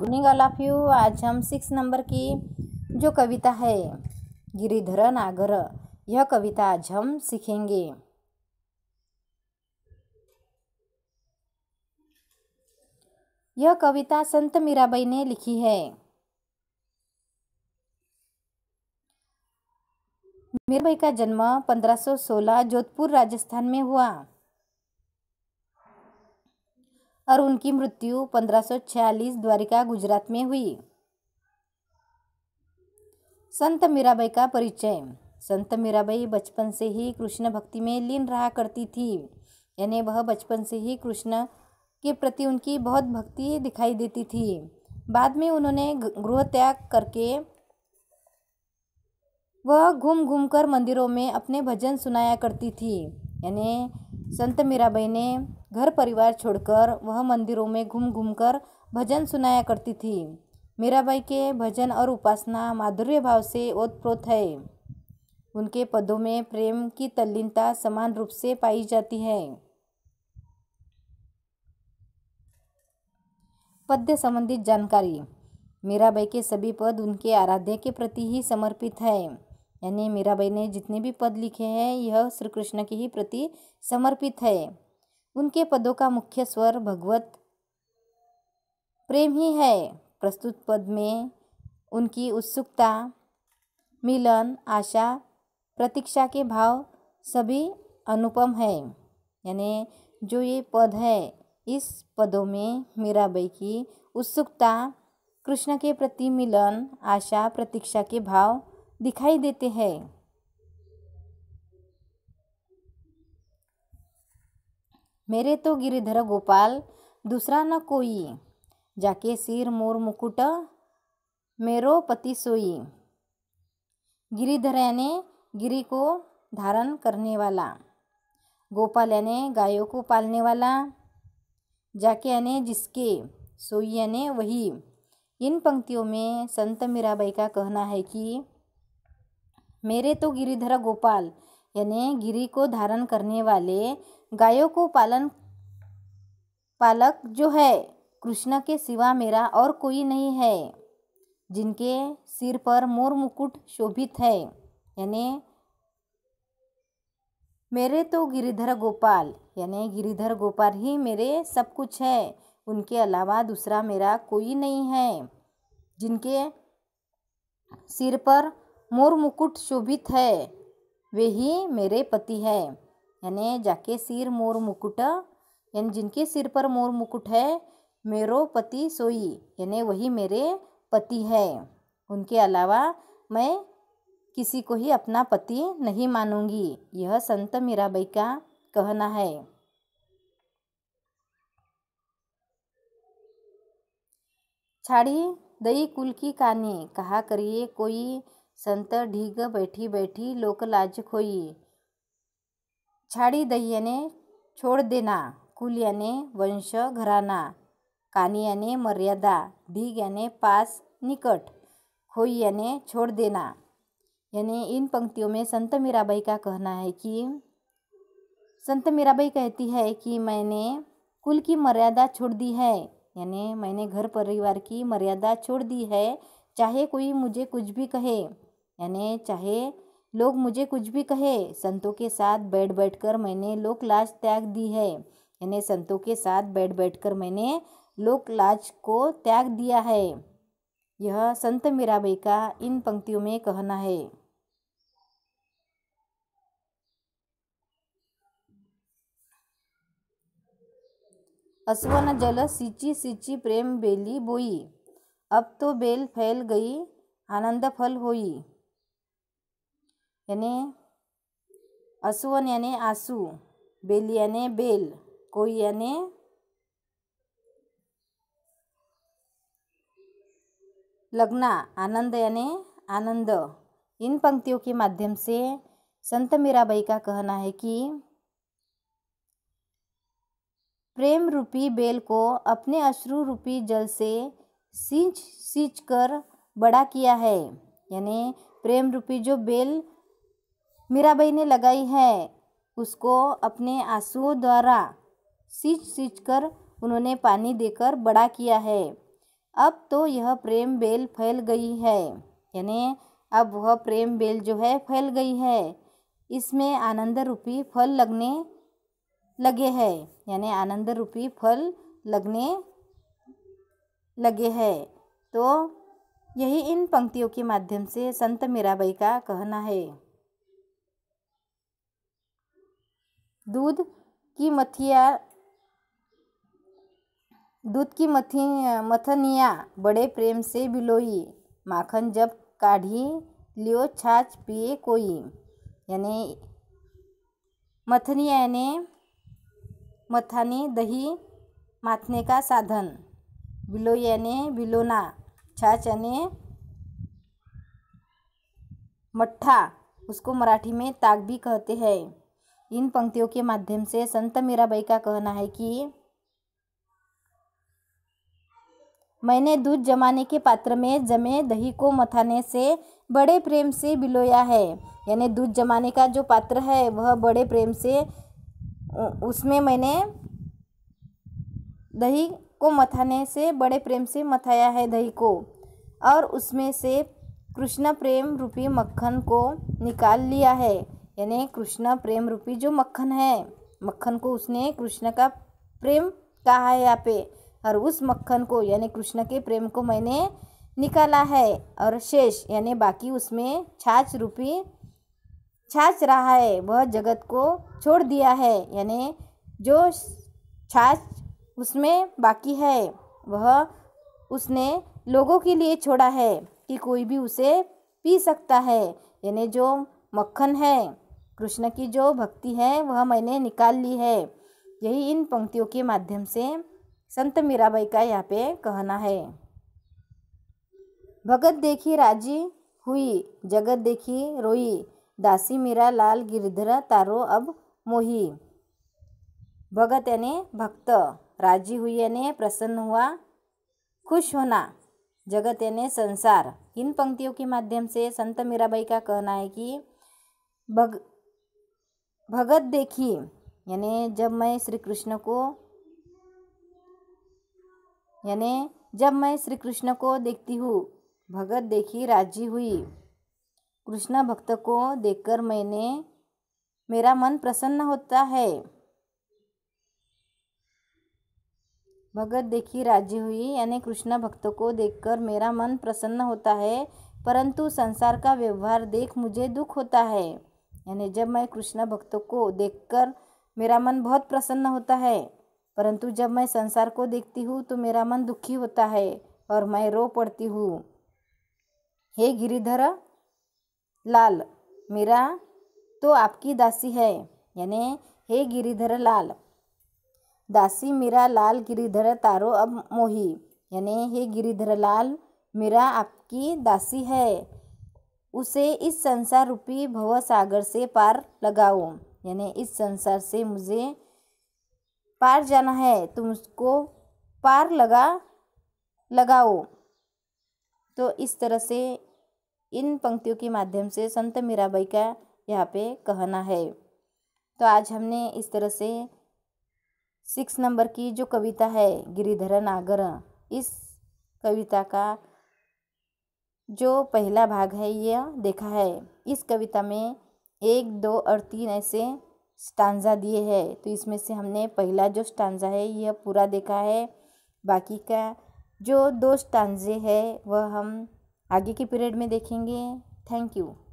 morning all of you आज हम six number की जो कविता है गिरिधर नागर यह कविता आज हम सीखेंगे यह कविता संत मीराबाई ने लिखी है मीराबाई का जन्म 1516 जोधपुर राजस्थान में हुआ और उनकी मृत्यु 1546 द्वारिका गुजरात में हुई संत मीराबाई का परिचय संत मीराबाई बचपन से ही कृष्ण भक्ति में लीन रहा करती थी यानी वह बचपन से ही कृष्ण के प्रति उनकी बहुत भक्ति दिखाई देती थी बाद में उन्होंने गृह त्याग करके वह घूम घूम कर मंदिरों में अपने भजन सुनाया करती थी यानी संत मीराबाई ने घर परिवार छोड़कर वह मंदिरों में घूम घूम कर भजन सुनाया करती थी मीराबाई के भजन और उपासना माधुर्य भाव से ओतप्रोत है उनके पदों में प्रेम की तल्लीनता समान रूप से पाई जाती है पद्य संबंधित जानकारी मीराबाई के सभी पद उनके आराध्य के प्रति ही समर्पित है यानी मीराबाई ने जितने भी पद लिखे हैं यह श्री कृष्ण के ही प्रति समर्पित है उनके पदों का मुख्य स्वर भगवत प्रेम ही है प्रस्तुत पद में उनकी उत्सुकता मिलन आशा प्रतीक्षा के भाव सभी अनुपम है यानी जो ये पद है इस पदों में मीराबाई की उत्सुकता कृष्ण के प्रति मिलन आशा प्रतीक्षा के भाव दिखाई देते हैं मेरे तो गिरिधर गोपाल दूसरा न कोई जाके सिर मोर मुकुट मेरो पति सोई गिरिधर ने गिरी को धारण करने वाला गोपाल यानी गायों को पालने वाला जाके ने जिसके सोई यानी वही इन पंक्तियों में संत मीराबाई का कहना है कि मेरे तो गिरिधर गोपाल यानी गिरी को धारण करने वाले गायों को पालन पालक जो है कृष्ण के सिवा मेरा और कोई नहीं है जिनके सिर पर मोर मुकुट शोभित है यानी मेरे तो गिरिधर गोपाल यानी गिरिधर गोपाल ही मेरे सब कुछ है उनके अलावा दूसरा मेरा कोई नहीं है जिनके सिर पर मोर मुकुट शोभित है वे ही मेरे पति हैं यानी जाके सिर मोर मुकुट यानी जिनके सिर पर मोर मुकुट है मेरो पति सोई यानी वही मेरे पति है उनके अलावा मैं किसी को ही अपना पति नहीं मानूंगी यह संत मीराबाई का कहना है छाड़ी दई कुल की कहानी कहा करिए कोई संत ढीग बैठी बैठी लोक लाज खोई छाड़ी ने छोड देना कुल याने वंश घराना कानी याने मर्यादा ढीग याने पास निकट खोई याने छोड़ देना यानी इन पंक्तियों में संत मीराबाई का कहना है कि संत मीराबाई कहती है कि मैंने कुल की मर्यादा छोड़ दी है यानी मैंने घर परिवार की मर्यादा छोड़ दी है चाहे कोई मुझे कुछ भी कहे यानी चाहे लोग मुझे कुछ भी कहे संतों के साथ बैठ बैठकर मैंने लोक लाज त्याग दी है यानी संतों के साथ बैठ बैठकर मैंने लोक लाज को त्याग दिया है यह संत मीराबाई का इन पंक्तियों में कहना है अश्वन जल सिंची सिंची प्रेम बेली बोई अब तो बेल फैल गई आनंद फल होई यानी असुवन यानी आंसू बेल यानी बेल कोई यानी लगना आनंद यानी आनंद इन पंक्तियों के माध्यम से संत मीराबाई का कहना है कि प्रेम रूपी बेल को अपने अश्रु रूपी जल से सींच सींच कर बड़ा किया है यानी प्रेम रूपी जो बेल मीराबाई ने लगाई है उसको अपने आंसुओं द्वारा सींच सींच कर उन्होंने पानी देकर बड़ा किया है अब तो यह प्रेम बेल फैल गई है यानी अब वह प्रेम बेल जो है फैल गई है इसमें आनंद रूपी फल लगने लगे हैं यानी आनंद रूपी फल लगने लगे हैं तो यही इन पंक्तियों के माध्यम से संत मीराबाई का कहना है दूध की मथिया दूध की मथी मथनिया बड़े प्रेम से बिलोई माखन जब काढ़ी लियो छाछ पिए कोई यानी मथनिया यानी मथानी दही माथने का साधन बिलोई यानी बिलोना छाछ यानी मट्ठा उसको मराठी में ताक भी कहते हैं इन पंक्तियों के माध्यम से संत मीराबाई का कहना है कि मैंने दूध जमाने के पात्र में जमे दही को मथाने से बड़े प्रेम से बिलोया है यानी दूध जमाने का जो पात्र है वह बड़े प्रेम से उसमें मैंने दही को मथाने से बड़े प्रेम से मथाया है दही को और उसमें से कृष्ण प्रेम रूपी मक्खन को निकाल लिया है यानी कृष्णा प्रेम रूपी जो मक्खन है मक्खन को उसने कृष्ण का प्रेम कहा है यहाँ पे और उस मक्खन को यानी कृष्ण के प्रेम को मैंने निकाला है और शेष यानी बाकी उसमें छाछ रूपी छाछ रहा है वह जगत को छोड़ दिया है यानी जो छाछ उसमें बाकी है वह उसने लोगों के लिए छोड़ा है कि कोई भी उसे पी सकता है यानी जो मक्खन है कृष्ण की जो भक्ति है वह मैंने निकाल ली है यही इन पंक्तियों के माध्यम से संत मीराबाई का यहाँ पे कहना है भगत देखी राजी हुई जगत देखी रोई दासी मीरा लाल गिरधर तारो अब मोही भगत यानी भक्त राजी हुई यानी प्रसन्न हुआ खुश होना जगत यानी संसार इन पंक्तियों के माध्यम से संत मीराबाई का कहना है कि भग भगत देखी यानी जब मैं श्री कृष्ण को यानी जब मैं श्री कृष्ण को देखती हूँ भगत देखी राजी हुई कृष्ण भक्त को देखकर मैंने मेरा मन प्रसन्न होता है भगत देखी राजी हुई यानी कृष्ण भक्त को देखकर मेरा मन प्रसन्न होता है परंतु संसार का व्यवहार देख मुझे दुख होता है यानी जब मैं कृष्ण भक्तों को देखकर मेरा मन बहुत प्रसन्न होता है परंतु जब मैं संसार को देखती हूँ तो मेरा मन दुखी होता है और मैं रो पड़ती हूँ हे गिरिधर लाल मेरा तो आपकी दासी है यानी हे गिरिधर लाल दासी मेरा लाल गिरिधर तारो अब मोही यानी हे गिरिधर लाल मेरा आपकी दासी है उसे इस संसार रूपी भव सागर से पार लगाओ यानी इस संसार से मुझे पार जाना है तुम उसको पार लगा लगाओ तो इस तरह से इन पंक्तियों के माध्यम से संत मीराबाई का यहाँ पे कहना है तो आज हमने इस तरह से सिक्स नंबर की जो कविता है गिरिधर नागर इस कविता का जो पहला भाग है यह देखा है इस कविता में एक दो और तीन ऐसे स्टांजा दिए हैं तो इसमें से हमने पहला जो स्टांजा है यह पूरा देखा है बाकी का जो दो स्टांजे है वह हम आगे के पीरियड में देखेंगे थैंक यू